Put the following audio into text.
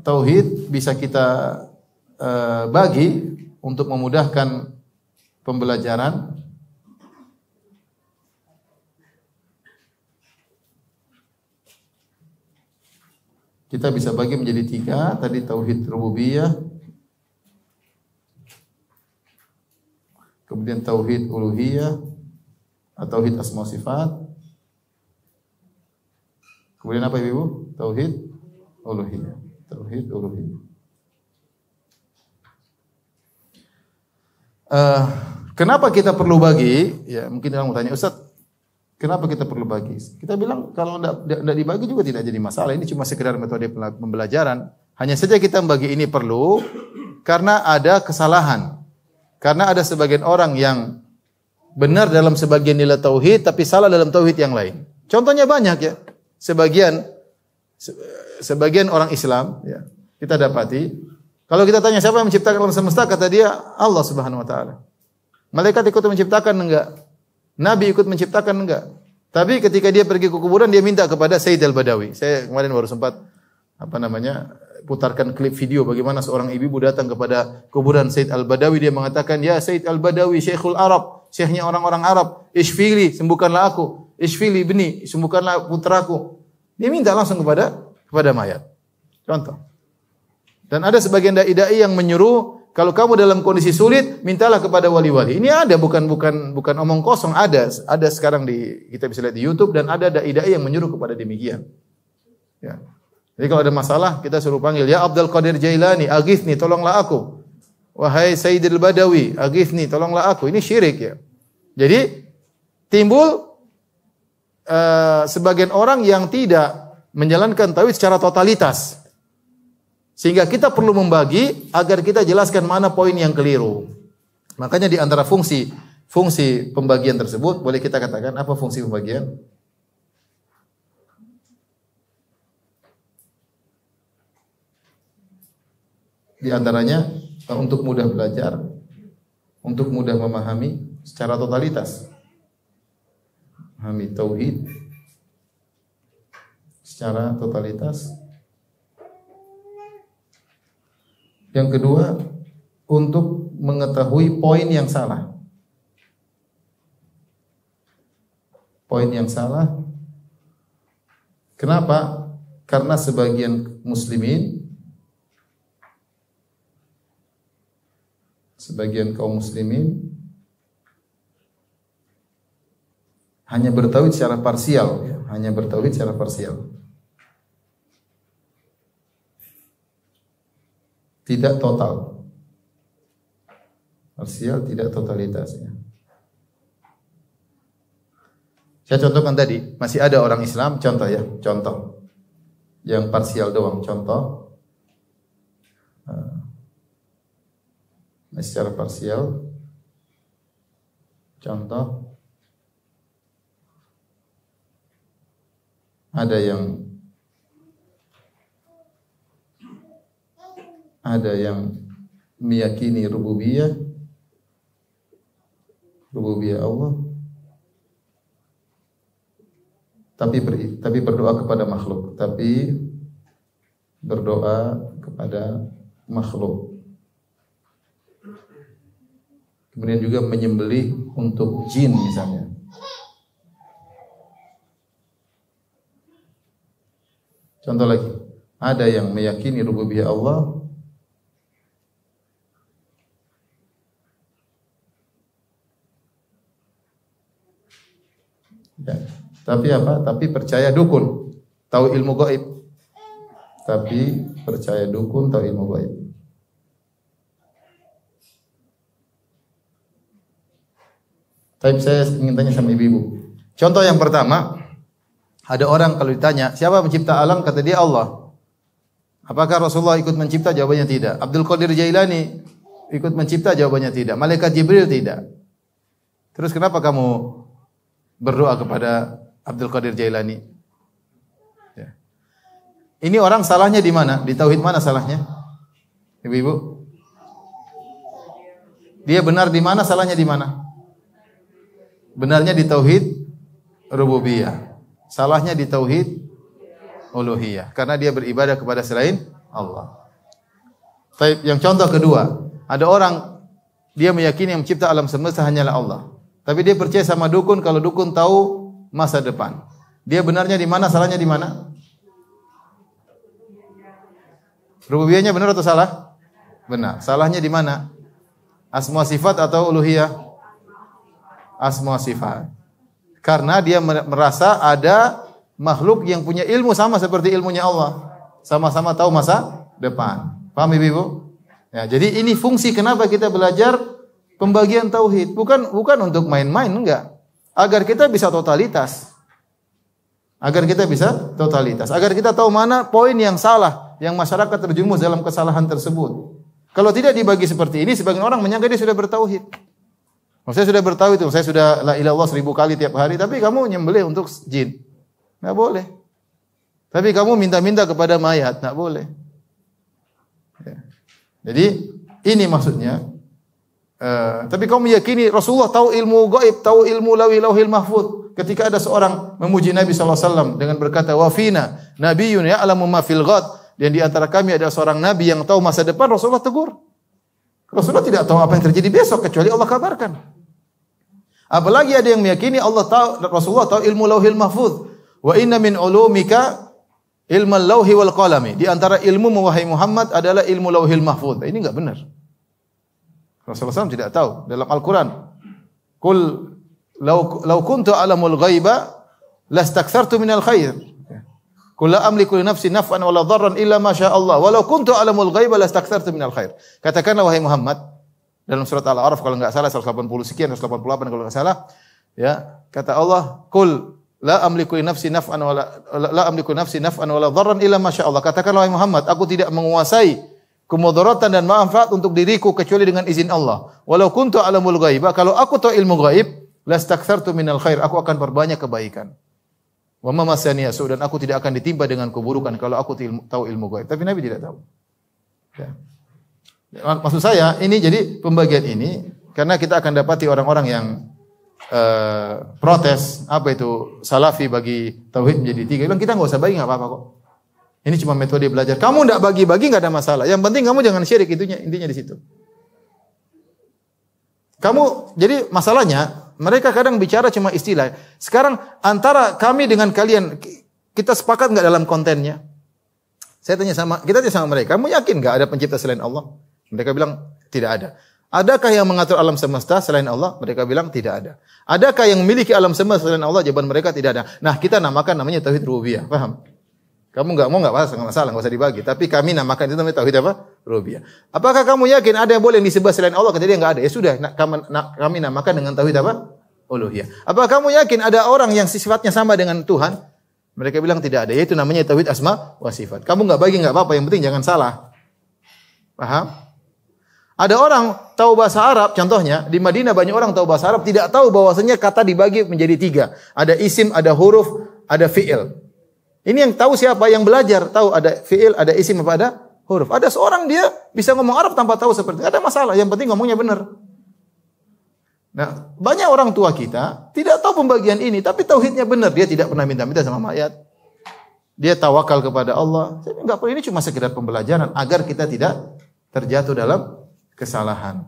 tauhid bisa kita uh, bagi untuk memudahkan pembelajaran kita bisa bagi menjadi tiga tadi tauhid rububiyah kemudian tauhid uluhiyah atau tauhid asma sifat kemudian apa ibu tauhid uluhiyah tauhid uluhiyah. Eh, uh, kenapa kita perlu bagi? Ya, mungkin orang tanya Ustaz, kenapa kita perlu bagi? Kita bilang kalau tidak dibagi juga tidak jadi masalah. Ini cuma sekedar metode pembelajaran. Hanya saja kita membagi ini perlu karena ada kesalahan. Karena ada sebagian orang yang benar dalam sebagian nilai tauhid tapi salah dalam tauhid yang lain. Contohnya banyak ya. Sebagian sebagian orang Islam ya, kita dapati kalau kita tanya siapa yang menciptakan alam semesta kata dia Allah Subhanahu wa taala. Malaikat ikut menciptakan enggak? Nabi ikut menciptakan enggak? Tapi ketika dia pergi ke kuburan dia minta kepada Sayyid Al-Badawi. Saya kemarin baru sempat apa namanya? putarkan klip video bagaimana seorang ibu datang kepada kuburan Sayyid Al-Badawi dia mengatakan ya Sayyid Al-Badawi Syekhul Arab syekhnya orang-orang Arab isfili sembuhkanlah aku isfili bni sembuhkanlah putraku dia minta langsung kepada kepada mayat. Contoh. Dan ada sebagian dai-dai yang menyuruh kalau kamu dalam kondisi sulit, mintalah kepada wali-wali. Ini ada bukan bukan bukan omong kosong, ada ada sekarang di kita bisa lihat di YouTube dan ada dai-dai yang menyuruh kepada demikian. Ya. Jadi kalau ada masalah kita suruh panggil ya Abdul Qadir Jailani, aghithni tolonglah aku. Wahai Sayyidil Badawi, aghithni tolonglah aku. Ini syirik ya. Jadi timbul uh, sebagian orang yang tidak menjalankan tauhid secara totalitas. Sehingga kita perlu membagi agar kita jelaskan mana poin yang keliru. Makanya di antara fungsi fungsi pembagian tersebut boleh kita katakan apa fungsi pembagian? Di antaranya eh, untuk mudah belajar, untuk mudah memahami secara totalitas. Memahami tauhid, secara totalitas. Yang kedua, untuk mengetahui poin yang salah. Poin yang salah. Kenapa? Karena sebagian muslimin sebagian kaum muslimin hanya bertauhid secara parsial ya, hanya bertauhid secara parsial. tidak total. Parsial tidak totalitas ya Saya contohkan tadi, masih ada orang Islam, contoh ya, contoh. Yang parsial doang, contoh. Nah, secara parsial, contoh. Ada yang ada yang meyakini rububiyah rububiyah Allah tapi ber, tapi berdoa kepada makhluk tapi berdoa kepada makhluk kemudian juga menyembelih untuk jin misalnya contoh lagi ada yang meyakini rububiyah Allah Ya. Tapi apa? Tapi percaya dukun, tahu ilmu gaib. Tapi percaya dukun, tahu ilmu gaib. Tapi saya ingin tanya sama ibu-ibu. Contoh yang pertama, ada orang kalau ditanya, siapa mencipta alam? Kata dia Allah. Apakah Rasulullah ikut mencipta? Jawabannya tidak. Abdul Qadir Jailani ikut mencipta? Jawabannya tidak. Malaikat Jibril tidak. Terus kenapa kamu berdoa kepada Abdul Qadir Jailani. Ya. Ini orang salahnya di mana? Di tauhid mana salahnya? Ibu-ibu. Dia benar di mana? Salahnya di mana? Benarnya di tauhid rububiyah. Salahnya di tauhid uluhiyah karena dia beribadah kepada selain Allah. yang contoh kedua, ada orang dia meyakini yang mencipta alam semesta hanyalah Allah. Tapi dia percaya sama dukun kalau dukun tahu masa depan. Dia benarnya di mana, salahnya di mana? Rububiyahnya benar atau salah? Benar. Salahnya di mana? Asma sifat atau uluhiyah? Asma sifat. Karena dia merasa ada makhluk yang punya ilmu sama seperti ilmunya Allah. Sama-sama tahu masa depan. Paham Ibu? Ya, jadi ini fungsi kenapa kita belajar Pembagian tauhid bukan bukan untuk main-main enggak. Agar kita bisa totalitas. Agar kita bisa totalitas. Agar kita tahu mana poin yang salah yang masyarakat terjumus dalam kesalahan tersebut. Kalau tidak dibagi seperti ini, sebagian orang menyangka dia sudah bertauhid. Saya sudah bertauhid itu, saya sudah la ilaha Allah seribu kali tiap hari, tapi kamu nyembelih untuk jin. Enggak boleh. Tapi kamu minta-minta kepada mayat, enggak boleh. Ya. Jadi ini maksudnya Oh. Eh, tapi kau meyakini Rasulullah tahu ilmu gaib, tahu ilmu lawi lauhil mahfud. Ketika ada seorang memuji Nabi SAW dengan berkata, Wafina, Nabi ya'lamu ma fil ghad. Dan di antara kami ada seorang Nabi yang tahu masa depan, Rasulullah tegur. Rasulullah tidak tahu apa yang terjadi besok, kecuali Allah kabarkan. Apalagi ada yang meyakini Allah tahu, Rasulullah tahu ilmu lauhil mahfud. Wa inna min ulumika ilmal lauhi wal qalami. Di antara ilmu wahai Muhammad adalah ilmu lauhil mahfud. Ini enggak benar. Rasulullah SAW tidak tahu dalam Al-Quran. Kul lau, lau kuntu alamul ghaiba min minal khair. Kul la amliku li nafsi naf'an wala dharran illa ma syaa Allah. Walau kuntu alamul ghaiba min minal khair. Katakanlah wahai Muhammad dalam surat Al-A'raf kalau enggak salah 180 sekian 188 kalau enggak salah ya kata Allah kul la amliku li nafsi naf'an wala la amliku nafsi naf'an wala dharran illa ma syaa Allah. Katakanlah wahai Muhammad aku tidak menguasai kemudaratan dan manfaat untuk diriku kecuali dengan izin Allah. Walau kuntu alamul ghaib, kalau aku tahu ilmu gaib, lastakthartu minal khair, aku akan perbanyak kebaikan. Wa ma masani yasu dan aku tidak akan ditimpa dengan keburukan kalau aku tahu ilmu gaib. Tapi Nabi tidak tahu. Ya. ya. Maksud saya ini jadi pembagian ini karena kita akan dapati orang-orang yang uh, protes apa itu salafi bagi tauhid menjadi tiga. Bilang kita nggak usah bagi nggak apa-apa kok. Ini cuma metode belajar. Kamu tidak bagi-bagi nggak ada masalah. Yang penting kamu jangan syirik itunya intinya di situ. Kamu jadi masalahnya mereka kadang bicara cuma istilah. Sekarang antara kami dengan kalian kita sepakat nggak dalam kontennya? Saya tanya sama kita tanya sama mereka, kamu yakin nggak ada pencipta selain Allah? Mereka bilang tidak ada. Adakah yang mengatur alam semesta selain Allah? Mereka bilang tidak ada. Adakah yang memiliki alam semesta selain Allah? Jawaban mereka tidak ada. Nah, kita namakan namanya tauhid rububiyah. Paham? Kamu nggak mau nggak masalah, nggak masalah, nggak usah dibagi. Tapi kami namakan itu namanya tauhid apa? Rububiyah. Apakah kamu yakin ada yang boleh disebut selain Allah? Kata dia nggak ada. Ya sudah, kami, kami namakan dengan tauhid apa? Uluhiyah. Apakah kamu yakin ada orang yang sifatnya sama dengan Tuhan? Mereka bilang tidak ada. Yaitu namanya tauhid asma wa sifat. Kamu nggak bagi nggak apa-apa. Yang penting jangan salah. Paham? Ada orang tahu bahasa Arab, contohnya di Madinah banyak orang tahu bahasa Arab tidak tahu bahwasanya kata dibagi menjadi tiga. Ada isim, ada huruf, ada fiil. Ini yang tahu siapa? Yang belajar tahu ada fiil, ada isim apa ada huruf. Ada seorang dia bisa ngomong Arab tanpa tahu seperti ada masalah. Yang penting ngomongnya benar. Nah, banyak orang tua kita tidak tahu pembagian ini, tapi tauhidnya benar. Dia tidak pernah minta-minta sama mayat. Dia tawakal kepada Allah. Saya enggak perlu ini cuma sekedar pembelajaran agar kita tidak terjatuh dalam kesalahan.